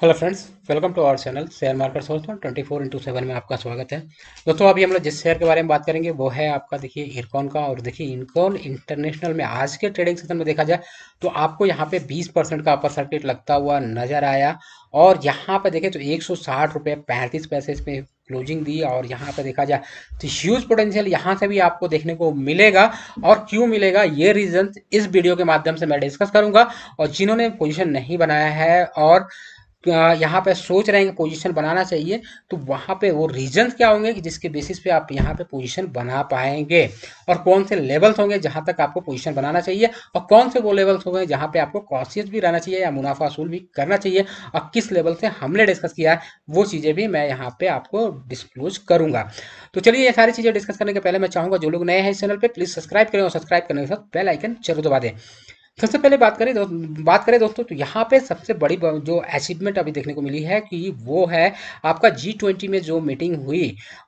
hello friends welcome to our channel share market source twenty four into seven में आपका स्वागत है दोस्तों अभी हम लोग जिस शेयर के बारे में बात करेंगे वो है आपका देखिए इरकॉन का और देखिए इरकॉन इंटरनेशनल में आज के ट्रेडिंग सेशन में देखा जाए तो आपको यहाँ पे 20 परसेंट का अपर सर्किट लगता हुआ नजर आया और यहाँ पे देखें तो एक सौ पैसे इसमें क्लोजिंग दी और यहाँ पे देखा जाए तो ह्यूज पोटेंशियल यहाँ से भी आपको देखने को मिलेगा और क्यों मिलेगा ये रीजन इस वीडियो के माध्यम से मैं डिस्कस करूंगा और जिन्होंने पोजिशन नहीं बनाया है और यहाँ पे सोच रहे हैं पोजीशन बनाना चाहिए तो वहाँ पे वो रीजन क्या होंगे कि जिसके बेसिस पे आप यहाँ पे पोजीशन बना पाएंगे और कौन से लेवल्स होंगे जहाँ तक आपको पोजीशन बनाना चाहिए और कौन से वो लेवल्स होंगे जहाँ पे आपको कॉशियस भी रहना चाहिए या मुनाफा असूल भी करना चाहिए और किस लेवल से हमने डिस्कस किया है वो चीज़ें भी मैं यहाँ पे आपको डिस्क्लोज करूँगा तो चलिए ये सारी चीज़ें डिस्कस करने के पहले मैं चाहूँगा जो लोग नए हैं इस चैनल पर प्लीज़ सब्सक्राइब करें और सब्सक्राइब करने के साथ बेलाइकन आइकन जरूर दबा दें सबसे पहले बात करें दो, बात करें दोस्तों तो यहाँ पे सबसे बड़ी जो अचीवमेंट अभी देखने को मिली है कि वो है आपका जी ट्वेंटी में जो मीटिंग हुई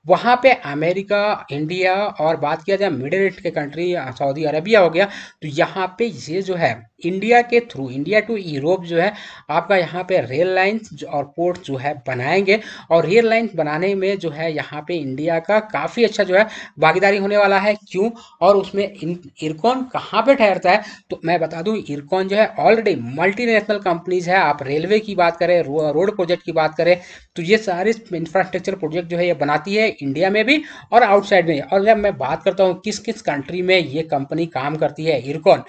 वहाँ पे अमेरिका इंडिया और बात किया जाए मिडिल ईस्ट के कंट्री सऊदी अरबिया हो गया तो यहाँ पे ये जो है इंडिया के थ्रू इंडिया टू यूरोप जो है आपका यहाँ पे रेल लाइन्स और पोर्ट जो है बनाएंगे और रेल लाइन्स बनाने में जो है यहाँ पे इंडिया का काफ़ी अच्छा जो है भागीदारी होने वाला है क्यों और उसमें इरकॉन कहाँ पे ठहरता है तो मैं बता दूँ इरकॉन जो है ऑलरेडी मल्टीनेशनल कंपनीज है आप रेलवे की बात करें रो, रोड प्रोजेक्ट की बात करें तो ये सारे इंफ्रास्ट्रक्चर प्रोजेक्ट जो है ये बनाती है इंडिया में भी और आउटसाइड में और जब मैं बात करता हूँ किस किस कंट्री में ये कंपनी काम करती है इरकॉन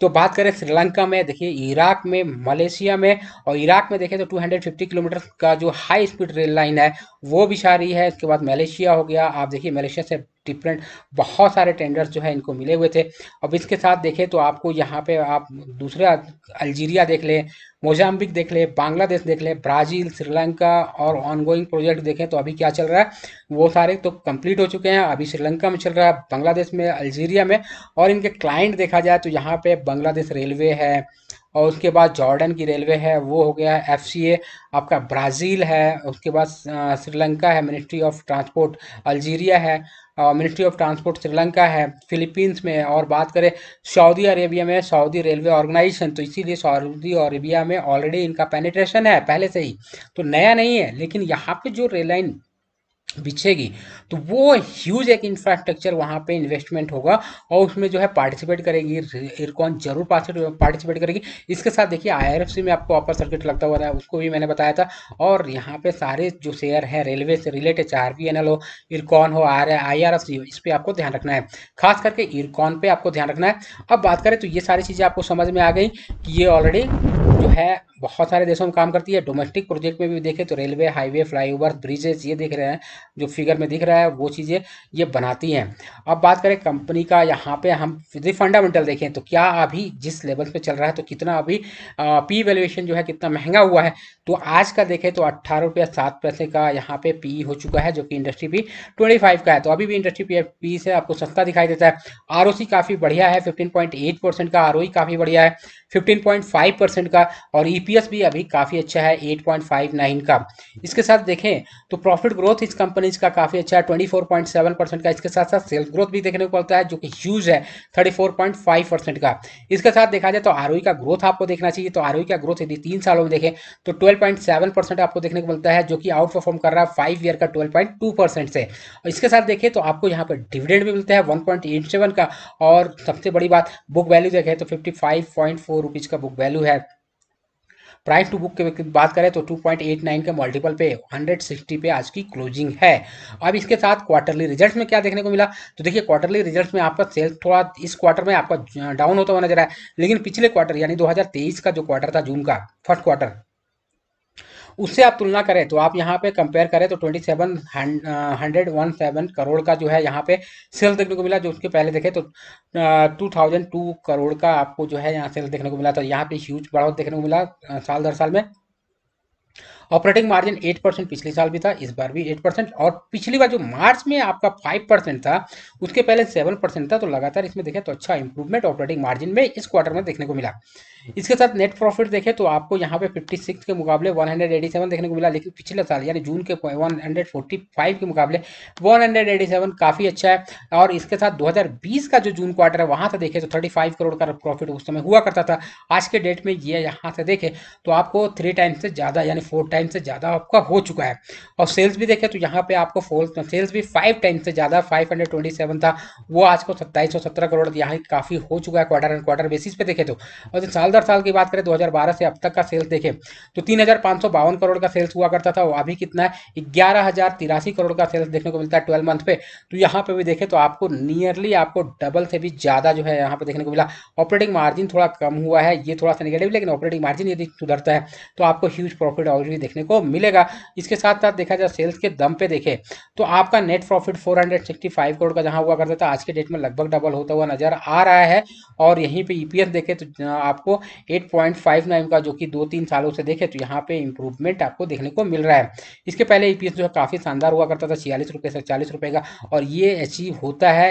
तो बात करें श्रीलंका में देखिए इराक में मलेशिया में और इराक में देखें तो 250 किलोमीटर का जो हाई स्पीड रेल लाइन है वो बिछा रही है इसके बाद मलेशिया हो गया आप देखिए मलेशिया से डिफरेंट बहुत सारे टेंडर्स जो है इनको मिले हुए थे अब इसके साथ देखें तो आपको यहाँ पे आप दूसरे अल्जीरिया देख लें मोजाम्बिक देख लें बांग्लादेश देख लें ब्राज़ील श्रीलंका और ऑनगोइंग प्रोजेक्ट देखें तो अभी क्या चल रहा है वो सारे तो कंप्लीट हो चुके हैं अभी श्रीलंका में चल रहा है बांग्लादेश में अल्जीरिया में और इनके क्लाइंट देखा जाए तो यहाँ पे बांग्लादेश रेलवे है और उसके बाद जॉर्डन की रेलवे है वो हो गया है एफ आपका ब्राज़ील है उसके बाद श्रीलंका है मिनिस्ट्री ऑफ ट्रांसपोर्ट अल्जीरिया है मिनिस्ट्री ऑफ ट्रांसपोर्ट श्रीलंका है फिलीपींस में है और बात करें सऊदी अरेबिया में सऊदी रेलवे ऑर्गेनाइजेशन तो इसीलिए सऊदी अरेबिया में ऑलरेडी इनका पेनिट्रेशन है पहले से ही तो नया नहीं है लेकिन यहाँ पे जो रेल लाइन बिछेगी तो वो ह्यूज एक इंफ्रास्ट्रक्चर वहाँ पे इन्वेस्टमेंट होगा और उसमें जो है पार्टिसिपेट करेगी इरकॉन जरूर पार्टिसिपेट करेगी इसके साथ देखिए आईआरएफसी में आपको अपर सर्किट लगता हुआ था उसको भी मैंने बताया था और यहाँ पे सारे जो शेयर हैं रेलवे से रिलेटेड चाहे आर हो इरकॉन हो आर आई आर हो इस पर आपको ध्यान रखना है खास करके इरकॉन पर आपको ध्यान रखना है अब बात करें तो ये सारी चीज़ें आपको समझ में आ गई कि ये ऑलरेडी जो है बहुत सारे देशों में काम करती है डोमेस्टिक प्रोजेक्ट में भी देखें तो रेलवे हाईवे फ्लाईओवर ब्रिजेस ये देख रहे हैं जो फिगर में दिख रहा है वो चीज़ें ये बनाती हैं अब बात करें कंपनी का यहाँ पे हम यदि फंडामेंटल देखें तो क्या अभी जिस लेवल पे चल रहा है तो कितना अभी पी वैल्यूएशन जो है कितना महंगा हुआ है तो आज का देखें तो अट्ठारह रुपया सात पैसे का यहाँ पे पी हो चुका है जो कि इंडस्ट्री पी ट्वेंटी फाइव का है तो अभी भी इंडस्ट्री पी पी से आपको सस्ता दिखाई देता है आर काफ़ी बढ़िया है फिफ्टीन पॉइंट एट परसेंट का आर e काफ़ी बढ़िया है फिफ्टीन पॉइंट फाइव परसेंट का और ईपीएस e भी अभी काफ़ी अच्छा है 8.59 का इसके साथ देखें तो प्रॉफिट ग्रोथ इस कंपनीज का काफ़ी अच्छा है 24.7 परसेंट का इसके साथ साथ सेल्स ग्रोथ भी देखने को मिलता है जो कि ह्यूज है 34.5 परसेंट का इसके साथ देखा जाए तो आर e का ग्रोथ आपको देखना चाहिए तो आर e का ग्रोथ यदि तीन सालों में देखें तो ट्वेल्व आपको देखने को मिलता है जो कि आउट परफॉर्म कर रहा है फाइव ईयर का ट्वेल्व से और इसके साथ देखें तो आपको यहाँ पर डिविडेंड भी मिलता है वन का और सबसे बड़ी बात बुक वैल्यू देखें तो fifty five point four rupees का बुक वैल्यू है प्राइस टू बुक की बात करें तो 2.89 के मल्टीपल पे 160 पे आज की क्लोजिंग है अब इसके साथ क्वार्टरली रिजल्ट में क्या देखने को मिला तो देखिए क्वार्टरली रिजल्ट में आपका सेल्स थोड़ा इस क्वार्टर में आपका डाउन होता हुआ नजर आया लेकिन पिछले क्वार्टर यानी 2023 का जो क्वार्टर था जून का फर्स्ट क्वार्टर उससे आप तुलना करें तो आप यहाँ पे कंपेयर करें तो twenty seven hundred one seven crore का जो है यहाँ पे सेल देखने को मिला जो उसके पहले देखे तो टू थाउजेंड टू करोड़ का आपको जो है यहाँ सेल देखने को मिला तो यहाँ पे ह्यूज बढ़ोत देखने को मिला साल दर साल में ऑपरेटिंग मार्जिन एट परसेंट पिछले साल भी था इस बार भी एट परसेंट और पिछली बार जो मार्च में आपका फाइव परसेंट था उसके पहले सेवन परसेंट था तो लगातार इसमें देखें तो अच्छा इंप्रूवमेंट ऑपरेटिंग मार्जिन में इस क्वार्टर में देखने को मिला इसके साथ नेट प्रॉफिट देखें तो आपको यहाँ पे 56 के मुकाबले 187 देखने को मिला लेकिन पिछले साल यानी जून के 145 के मुकाबले 187 काफ़ी अच्छा है और इसके साथ 2020 का जो जून क्वार्टर है वहाँ से देखें तो 35 करोड़ का प्रॉफिट उस समय हुआ करता था आज के डेट में ये यहाँ से देखें तो आपको थ्री टाइम से ज़्यादा यानी फोर टाइम से ज़्यादा आपका हो चुका है और सेल्स भी देखें तो यहाँ पर आपको फोर सेल्स भी फाइव टाइम से ज़्यादा फाइव था वो आज को सत्ताईस करोड़ यहाँ काफ़ी हो चुका है क्वार्टर एंड क्वार्टर बेसिस पे देखे तो और साल साल दर साल की बात करें 2012 से अब तक का सेल्स देखें तो तीन करोड़ का सेल्स हुआ करता था वो अभी कितना है ग्यारह करोड़ का सेल्स देखने को मिलता है ट्वेल्व मंथ पे तो यहाँ पे भी देखें तो आपको नियरली आपको डबल से भी ज़्यादा जो है यहाँ पे देखने को मिला ऑपरेटिंग मार्जिन थोड़ा कम हुआ है ये थोड़ा सा निगेटिव लेकिन ऑपरेटिंग मार्जिन यदि सुधरता है तो आपको ह्यूज प्रॉफिट ऑलरेडी देखने को मिलेगा इसके साथ साथ देखा जाए सेल्स के दम पे देखें तो आपका नेट प्रॉफिट फोर करोड़ का जहाँ हुआ करता था आज के डेट में लगभग डबल होता हुआ नजर आ रहा है और यहीं पर ईपीएस e देखें तो आपको 8.59 का जो कि दो तीन सालों से देखें तो यहाँ पे इंप्रूवमेंट आपको देखने को मिल रहा है इसके पहले ई e जो है काफ़ी शानदार हुआ करता था छियालीस रुपये से चालीस रुपये का और ये अचीव होता है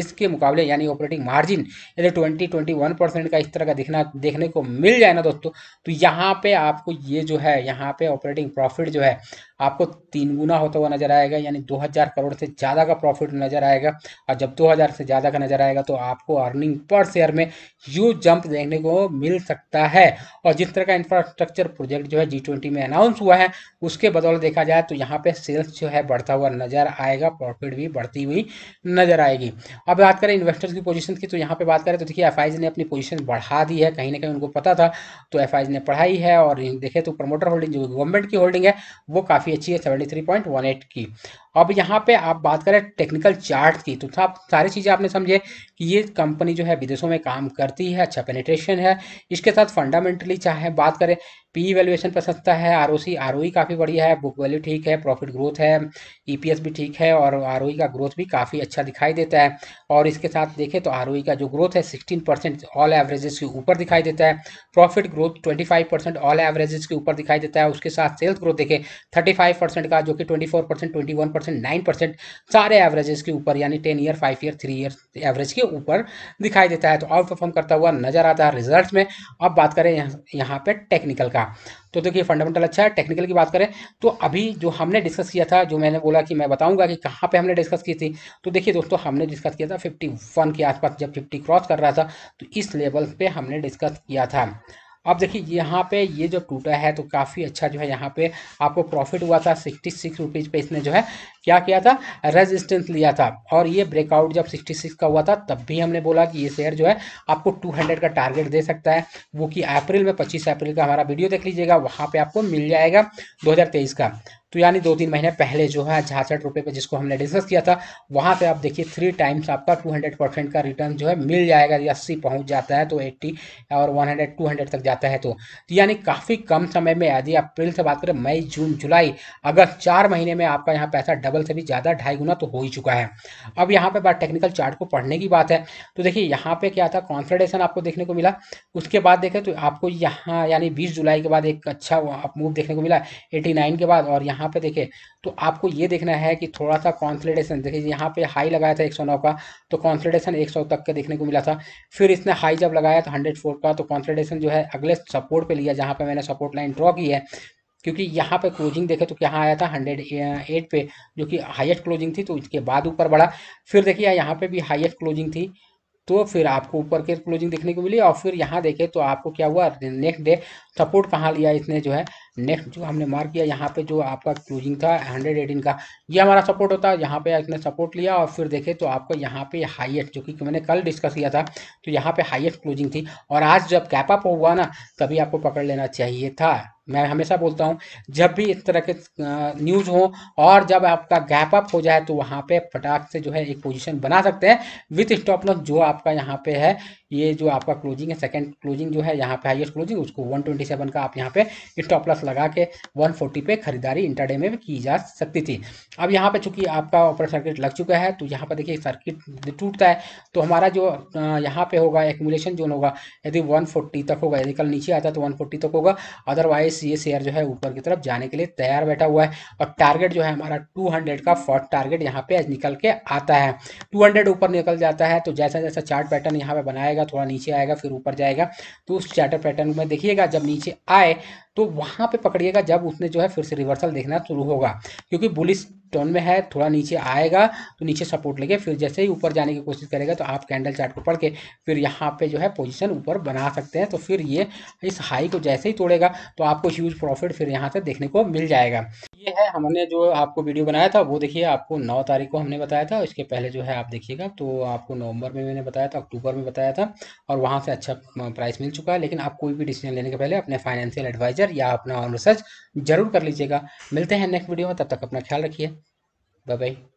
इसके मुकाबले यानी ऑपरेटिंग मार्जिन यदि 20 21 परसेंट का इस तरह का दिखना देखने को मिल जाए ना दोस्तों तो यहाँ पे आपको ये जो है यहाँ पे ऑपरेटिंग प्रॉफिट जो है आपको तीन गुना होता हुआ नजर आएगा यानी 2000 करोड़ से ज़्यादा का प्रॉफिट नजर आएगा और जब 2000 से ज़्यादा का नजर आएगा तो आपको अर्निंग पर शेयर में यू जंप देखने को मिल सकता है और जिस तरह का इंफ्रास्ट्रक्चर प्रोजेक्ट जो है जी ट्वेंटी में अनाउंस हुआ है उसके बदौलत देखा जाए तो यहाँ पर सेल्स जो है बढ़ता हुआ नजर आएगा प्रॉफिट भी बढ़ती हुई नजर आएगी अब बात करें इन्वेस्टर्स की पोजिशन की तो यहाँ पर बात करें तो देखिए एफ ने अपनी पोजिशन बढ़ा दी है कहीं ना कहीं उनको पता था तो एफ ने पढ़ाई है और देखे तो प्रमोटर होल्डिंग जो गवर्नमेंट की होल्डिंग है वो काफ़ी काफ़ी अच्छी है seventy three point one eight की अब यहाँ पे आप बात करें टेक्निकल चार्ट की तो आप सारी चीज़ें आपने समझे कि ये कंपनी जो है विदेशों में काम करती है अच्छा पेनिट्रेशन है इसके साथ फंडामेंटली चाहे बात करें पी वैल्यूएशन पर सस्ता है R O C R O E e काफ़ी बढ़िया है बुक वैल्यू ठीक है प्रॉफिट ग्रोथ है ई पी एस भी ठीक है और आर ओ ई का ग्रोथ भी काफ़ी अच्छा दिखाई देता है और इसके साथ देखें तो आर ओ ई का जो ग्रोथ है सिक्सटीन परसेंट ऑल एवरेजेस के ऊपर दिखाई देता है profit growth twenty five percent all averages के ऊपर दिखाई देता है उसके साथ सेल्स ग्रोथ देखें थर्टी फाइव परसेंट का जो कि twenty four percent twenty one percent nine percent सारे एवरेजेस के ऊपर यानी ten year five year three year average के ऊपर दिखाई देता है तो आउट परफॉर्म करता हुआ नजर आता है रिजल्ट में अब बात करें यहाँ पर टेक्निकल का का हाँ, तो देखिए फंडामेंटल अच्छा है टेक्निकल की बात करें तो अभी जो हमने डिस्कस किया था जो मैंने बोला कि मैं बताऊंगा कि कहाँ पे हमने डिस्कस की थी तो देखिए दोस्तों हमने डिस्कस किया था 51 के आसपास जब 50 क्रॉस कर रहा था तो इस लेवल पे हमने डिस्कस किया था अब देखिए यहाँ पे ये जो टूटा है तो काफ़ी अच्छा जो है यहाँ पे आपको प्रॉफिट हुआ था सिक्सटी सिक्स रुपीज़ पर इसने जो है क्या किया था रेजिस्टेंस लिया था और ये ब्रेकआउट जब सिक्सटी सिक्स का हुआ था तब भी हमने बोला कि ये शेयर जो है आपको टू हंड्रेड का टारगेट दे सकता है वो कि अप्रैल में पच्चीस अप्रैल का हमारा वीडियो देख लीजिएगा वहाँ पर आपको मिल जाएगा दो का तो यानी दो तीन महीने पहले जो है झाछठ रुपये पे जिसको हमने डिस्कस किया था वहाँ पे आप देखिए थ्री टाइम्स आपका टू हंड्रेड परसेंट का रिटर्न जो है मिल जाएगा या अस्सी पहुँच जाता है तो एट्टी और वन हंड्रेड टू हंड्रेड तक जाता है तो, तो यानी काफ़ी कम समय में यदि अप्रैल से बात करें मई जून जुलाई अगस्त चार महीने में आपका यहाँ पैसा डबल से भी ज़्यादा ढाई गुना तो हो ही चुका है अब यहाँ पर बात टेक्निकल चार्ट को पढ़ने की बात है तो देखिए यहाँ पर क्या था कॉन्सल्टेशन आपको देखने को मिला उसके बाद देखें तो आपको यहाँ यानी बीस जुलाई के बाद एक अच्छा मूव देखने को मिला एटी के बाद और यहाँ यहाँ पे देखिए तो आपको ये देखना है कि थोड़ा सा कॉन्सलेटेशन देखिए यहाँ पे हाई लगाया था 109 का तो कॉन्सलेटेशन 100 तक का देखने को मिला था फिर इसने हाई जब लगाया तो 104 का तो कॉन्सलेटेशन जो है अगले सपोर्ट पे लिया जहाँ पे मैंने सपोर्ट लाइन ड्रॉ की है क्योंकि यहाँ पे क्लोजिंग देखे तो क्या आया था हंड्रेड एट पे जो कि हाइएस्ट क्लोजिंग थी तो इसके बाद ऊपर बढ़ा फिर देखिए यहाँ पे भी हाइएस्ट क्लोजिंग थी तो फिर आपको ऊपर के क्लोजिंग देखने को मिली और फिर यहाँ देखे तो आपको क्या हुआ नेक्स्ट डे सपोर्ट कहाँ लिया इसने जो है नेक्स्ट जो हमने मार्क किया यहाँ पे जो आपका क्लोजिंग था हंड्रेड एटीन का ये हमारा सपोर्ट होता है यहाँ पे इसने सपोर्ट लिया और फिर देखे तो आपको यहाँ पे हाईएस्ट जो कि मैंने कल डिस्कस किया था तो यहाँ पे हाइएस्ट क्लोजिंग थी और आज जब कैपअप हुआ ना तभी आपको पकड़ लेना चाहिए था मैं हमेशा बोलता हूँ जब भी इस तरह के न्यूज हो और जब आपका गैप अप हो जाए तो वहाँ पे फटाक से जो है एक पोजीशन बना सकते हैं विथ स्टॉप लॉस जो आपका यहाँ पे है ये जो आपका क्लोजिंग है सेकंड क्लोजिंग जो है यहाँ पे हाईएस्ट क्लोजिंग उसको 127 का आप यहाँ पे स्टॉप लॉस लगा के 140 पे खरीदारी इंटरडे में की जा सकती थी अब यहाँ पे चूंकि आपका ऑपर सर्किट लग चुका है तो यहाँ पर देखिए सर्किट टूटता है तो हमारा जो यहाँ पे होगा एक्मुलेशन जोन होगा यदि वन तक होगा यदि कल नीचे आता है तो वन तक होगा अदरवाइज ये शेयर जो है ऊपर की तरफ जाने के लिए तैयार बैठा हुआ है और टारगेट जो है हमारा टू का फॉर्ट टारगेट यहाँ पे निकल के आता है टू ऊपर निकल जाता है तो जैसा जैसा चार्ट पैटर्न यहाँ पे बनाएगा जाएगा थोड़ा नीचे आएगा फिर ऊपर जाएगा तो उस चार्टर पैटर्न में देखिएगा जब नीचे आए तो वहाँ पे पकड़िएगा जब उसने जो है फिर से रिवर्सल देखना शुरू होगा क्योंकि बुलिस टोन में है थोड़ा नीचे आएगा तो नीचे सपोर्ट लेके फिर जैसे ही ऊपर जाने की कोशिश करेगा तो आप कैंडल चार्ट को पढ़ के फिर यहाँ पे जो है पोजीशन ऊपर बना सकते हैं तो फिर ये इस हाई को जैसे ही तोड़ेगा तो आपको ह्यूज प्रॉफिट फिर यहाँ से देखने को मिल जाएगा है हमने जो आपको वीडियो बनाया था वो देखिए आपको नौ तारीख को हमने बताया था इसके पहले जो है आप देखिएगा तो आपको नवंबर में मैंने बताया था अक्टूबर में बताया था और वहाँ से अच्छा प्राइस मिल चुका है लेकिन आप कोई भी डिसीजन लेने के पहले अपने फाइनेंशियल एडवाइजर या अपना रिसर्च जरूर कर लीजिएगा मिलते हैं नेक्स्ट वीडियो में तब तक अपना ख्याल रखिए बाय बाय